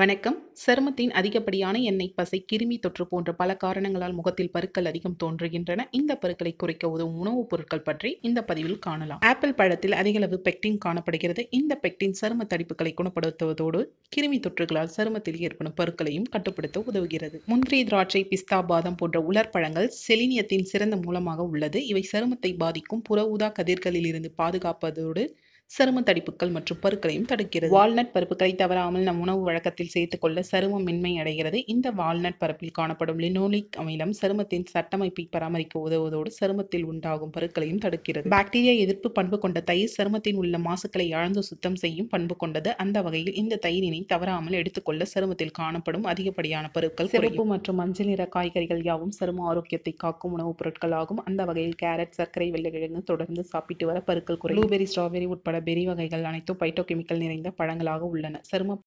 வணக்கம் சருமத்தின் அதிகப்படியான எண்ணெய் பசை கிருமி தொற்று போன்ற பல காரணங்களால் முகத்தில் பருக்கள் அதிகம் தோன்றுகின்றன இந்த பருக்களை குறைக்க உதவும் உணவுப் பொருட்கள் பற்றி இந்த பதிவில் காணலாம் ஆப்பிள் பழத்தில் அதிகளவு பெக்டின் காணப்படுகிறது இந்த பெக்டின் சரும தடிப்புகளை குணப்படுத்துவதோடு கிருமி தொற்றுகளால் சருமத்தில் ஏற்படும் பருக்களையும் கட்டுப்படுத்த உதவுகிறது முந்திரி திராட்சை பிஸ்தா பாதம் போன்ற உலர்பழங்கள் செலினியத்தின் சிறந்த மூலமாக உள்ளது இவை சருமத்தை பாதிக்கும் புற ஊதா கதிர்களில் இருந்து பாதுகாப்பதோடு சரும தடிப்புகள் மற்றும் பருக்களையும் தடுக்கிறது வால்நட் பருப்புகளை தவறாமல் நம் உணவு வழக்கத்தில் சேர்த்துக்கொள்ள சருமம் மென்மை அடைகிறது இந்த வால்நட் பருப்பில் காணப்படும் லினோலிக் அமிலம் சருமத்தின் சட்டமைப்பை பராமரிக்க உதவுவதோடு சருமத்தில் உண்டாகும் பருக்களையும் தடுக்கிறது பாக்டீரியா எதிர்ப்பு பண்பு கொண்ட தயிர் சருமத்தில் உள்ள மாசுக்களை ஆழ்ந்து சுத்தம் செய்யும் பண்பு கொண்டது அந்த வகையில் இந்த தயிரினை தவறாமல் எடுத்துக்கொள்ள சருமத்தில் காணப்படும் அதிகப்படியான பருக்கள் சிறப்பு மற்றும் மஞ்சள் நிற காய்கறிகள் யாவும் சரும ஆரோக்கியத்தை காக்கும் உணவுப் பொருட்களாகும் அந்த வகையில் கேரட் சர்க்கரை வெள்ளை தொடர்ந்து சாப்பிட்டு வர பருக்கள் குறை ப்ளூபெரி ஸ்ட்ராபெரி உட்பட பெரி வகைகள் அனைத்தும் பைட்டோகெமிக்கல் நிறைந்த பழங்களாக உள்ளன சரும